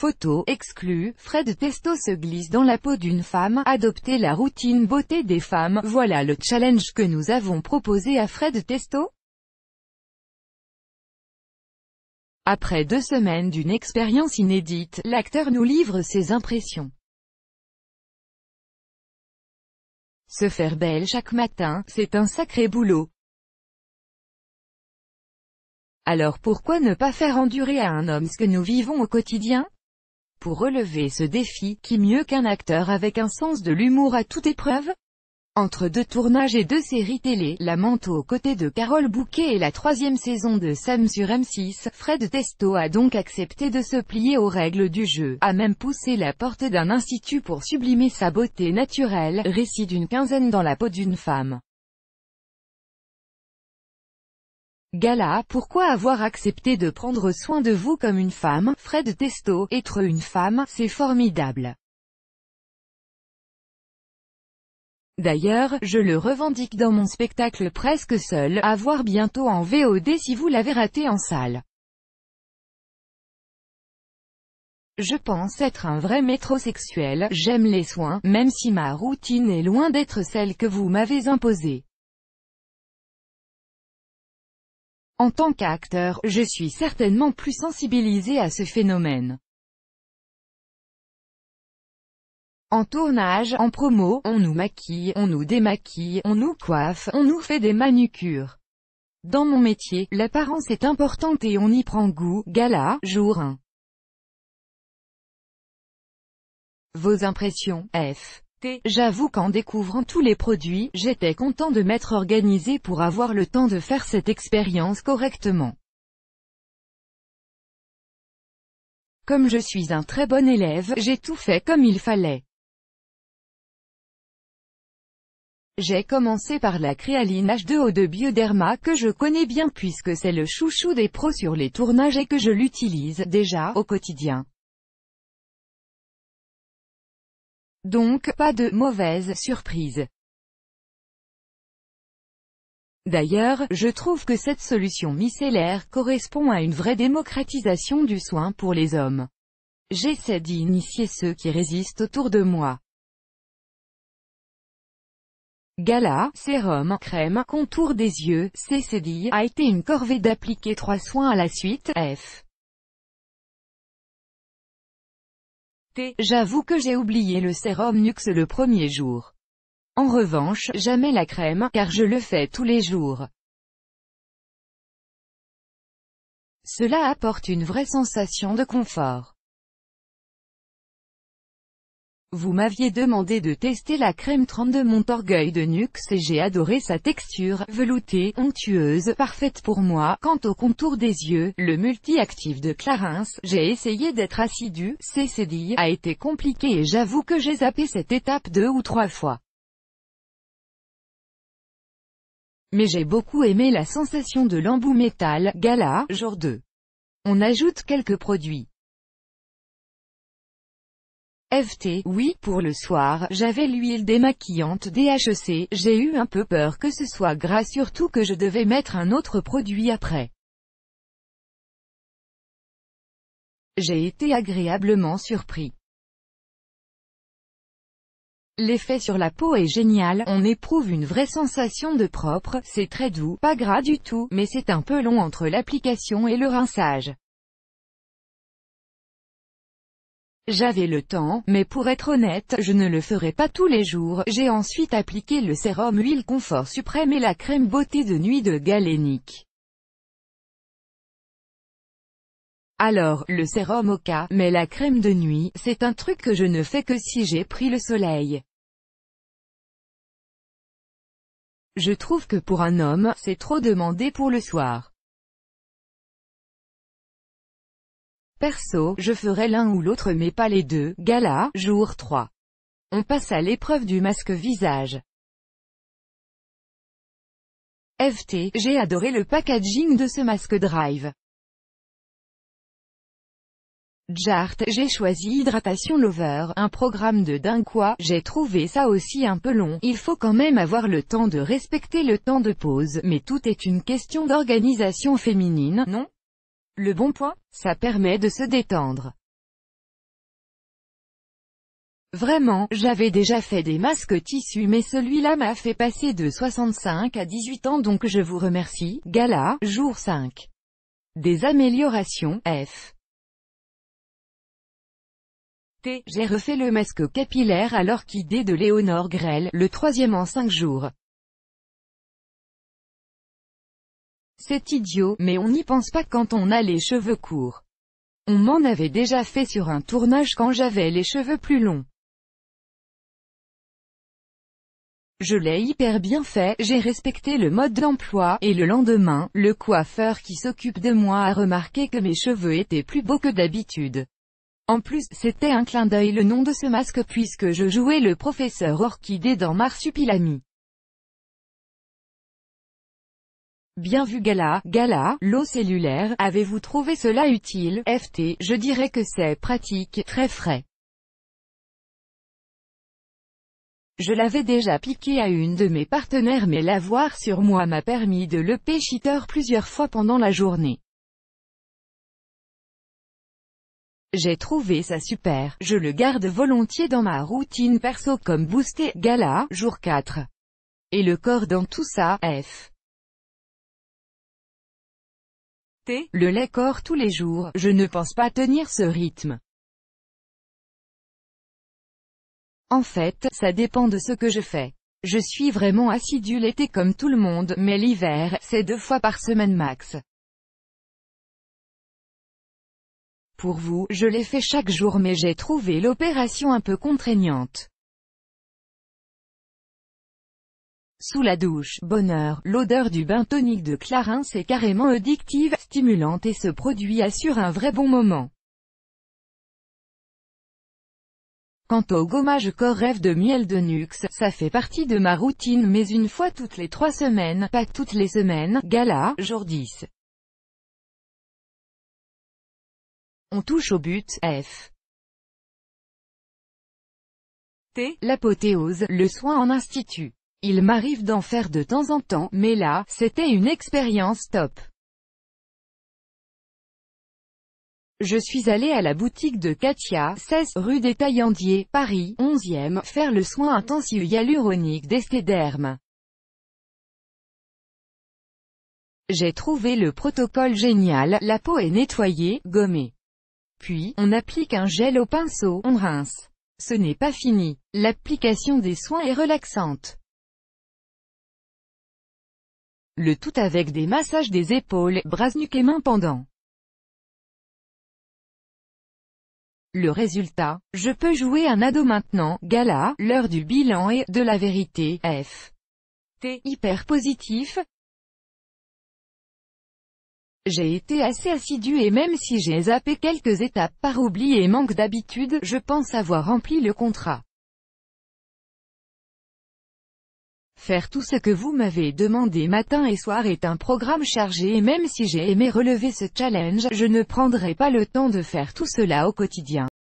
Photo exclue, Fred Testo se glisse dans la peau d'une femme, adopter la routine beauté des femmes, voilà le challenge que nous avons proposé à Fred Testo. Après deux semaines d'une expérience inédite, l'acteur nous livre ses impressions. Se faire belle chaque matin, c'est un sacré boulot. Alors pourquoi ne pas faire endurer à un homme ce que nous vivons au quotidien pour relever ce défi, qui mieux qu'un acteur avec un sens de l'humour à toute épreuve entre deux tournages et deux séries télé, La Manteau aux côtés de Carole Bouquet et la troisième saison de Sam sur M6, Fred Testo a donc accepté de se plier aux règles du jeu, a même poussé la porte d'un institut pour sublimer sa beauté naturelle, récit d'une quinzaine dans la peau d'une femme. Gala Pourquoi avoir accepté de prendre soin de vous comme une femme Fred Testo, être une femme, c'est formidable. D'ailleurs, je le revendique dans mon spectacle presque seul, à voir bientôt en VOD si vous l'avez raté en salle. Je pense être un vrai métrosexuel, j'aime les soins, même si ma routine est loin d'être celle que vous m'avez imposée. En tant qu'acteur, je suis certainement plus sensibilisé à ce phénomène. En tournage, en promo, on nous maquille, on nous démaquille, on nous coiffe, on nous fait des manucures. Dans mon métier, l'apparence est importante et on y prend goût, gala, jour 1. Vos impressions, F. J'avoue qu'en découvrant tous les produits, j'étais content de m'être organisé pour avoir le temps de faire cette expérience correctement. Comme je suis un très bon élève, j'ai tout fait comme il fallait. J'ai commencé par la créaline H2O de Bioderma que je connais bien puisque c'est le chouchou des pros sur les tournages et que je l'utilise déjà au quotidien. Donc, pas de « mauvaise surprise ». D'ailleurs, je trouve que cette solution micellaire correspond à une vraie démocratisation du soin pour les hommes. J'essaie d'initier ceux qui résistent autour de moi. Gala, sérum, crème, contour des yeux, CCD, a été une corvée d'appliquer trois soins à la suite, F. j'avoue que j'ai oublié le sérum Nux le premier jour. En revanche, jamais la crème, car je le fais tous les jours. Cela apporte une vraie sensation de confort. Vous m'aviez demandé de tester la crème 32 Montorgueil de Nuxe et j'ai adoré sa texture, veloutée, onctueuse, parfaite pour moi. Quant au contour des yeux, le multi-actif de Clarins, j'ai essayé d'être assidu, c'est a été compliqué et j'avoue que j'ai zappé cette étape deux ou trois fois. Mais j'ai beaucoup aimé la sensation de l'embout métal, gala, jour 2. On ajoute quelques produits. FT, oui, pour le soir, j'avais l'huile démaquillante DHC, e j'ai eu un peu peur que ce soit gras surtout que je devais mettre un autre produit après. J'ai été agréablement surpris. L'effet sur la peau est génial, on éprouve une vraie sensation de propre, c'est très doux, pas gras du tout, mais c'est un peu long entre l'application et le rinçage. J'avais le temps, mais pour être honnête, je ne le ferai pas tous les jours. J'ai ensuite appliqué le sérum huile confort suprême et la crème beauté de nuit de Galénic. Alors, le sérum au cas, mais la crème de nuit, c'est un truc que je ne fais que si j'ai pris le soleil. Je trouve que pour un homme, c'est trop demandé pour le soir. Perso, je ferai l'un ou l'autre mais pas les deux. Gala, jour 3. On passe à l'épreuve du masque visage. FT, j'ai adoré le packaging de ce masque Drive. Jart, j'ai choisi Hydratation Lover, un programme de dingue j'ai trouvé ça aussi un peu long, il faut quand même avoir le temps de respecter le temps de pause, mais tout est une question d'organisation féminine, non le bon point, ça permet de se détendre. Vraiment, j'avais déjà fait des masques tissus mais celui-là m'a fait passer de 65 à 18 ans donc je vous remercie, Gala, jour 5. Des améliorations, F. T. J'ai refait le masque capillaire à l'orchidée de Léonore Grell, le troisième en 5 jours. C'est idiot, mais on n'y pense pas quand on a les cheveux courts. On m'en avait déjà fait sur un tournage quand j'avais les cheveux plus longs. Je l'ai hyper bien fait, j'ai respecté le mode d'emploi, et le lendemain, le coiffeur qui s'occupe de moi a remarqué que mes cheveux étaient plus beaux que d'habitude. En plus, c'était un clin d'œil le nom de ce masque puisque je jouais le professeur Orchidée dans Marsupilami. Bien vu Gala, Gala, l'eau cellulaire, avez-vous trouvé cela utile FT, je dirais que c'est pratique, très frais. Je l'avais déjà piqué à une de mes partenaires mais l'avoir sur moi m'a permis de le péchiter plusieurs fois pendant la journée. J'ai trouvé ça super, je le garde volontiers dans ma routine perso comme booster, gala, jour 4. Et le corps dans tout ça, F. le lait corps tous les jours, je ne pense pas tenir ce rythme. En fait, ça dépend de ce que je fais. Je suis vraiment assidu l'été comme tout le monde, mais l'hiver, c'est deux fois par semaine max. Pour vous, je l'ai fait chaque jour mais j'ai trouvé l'opération un peu contraignante. Sous la douche, bonheur, l'odeur du bain tonique de Clarins est carrément addictive, stimulante et ce produit assure un vrai bon moment. Quant au gommage corps rêve de miel de Nuxe, ça fait partie de ma routine mais une fois toutes les trois semaines, pas toutes les semaines, gala, jour 10. On touche au but, F. T, l'apothéose, le soin en institut. Il m'arrive d'en faire de temps en temps, mais là, c'était une expérience top. Je suis allée à la boutique de Katia, 16, rue des Taillandiers, Paris, 11e, faire le soin intensif hyaluronique d'Estéderme. J'ai trouvé le protocole génial, la peau est nettoyée, gommée. Puis, on applique un gel au pinceau, on rince. Ce n'est pas fini. L'application des soins est relaxante. Le tout avec des massages des épaules, bras nuques et mains pendant. Le résultat, je peux jouer un ado maintenant, gala, l'heure du bilan et, de la vérité, F. T. Hyper positif. J'ai été assez assidu et même si j'ai zappé quelques étapes par oubli et manque d'habitude, je pense avoir rempli le contrat. Faire tout ce que vous m'avez demandé matin et soir est un programme chargé et même si j'ai aimé relever ce challenge, je ne prendrai pas le temps de faire tout cela au quotidien.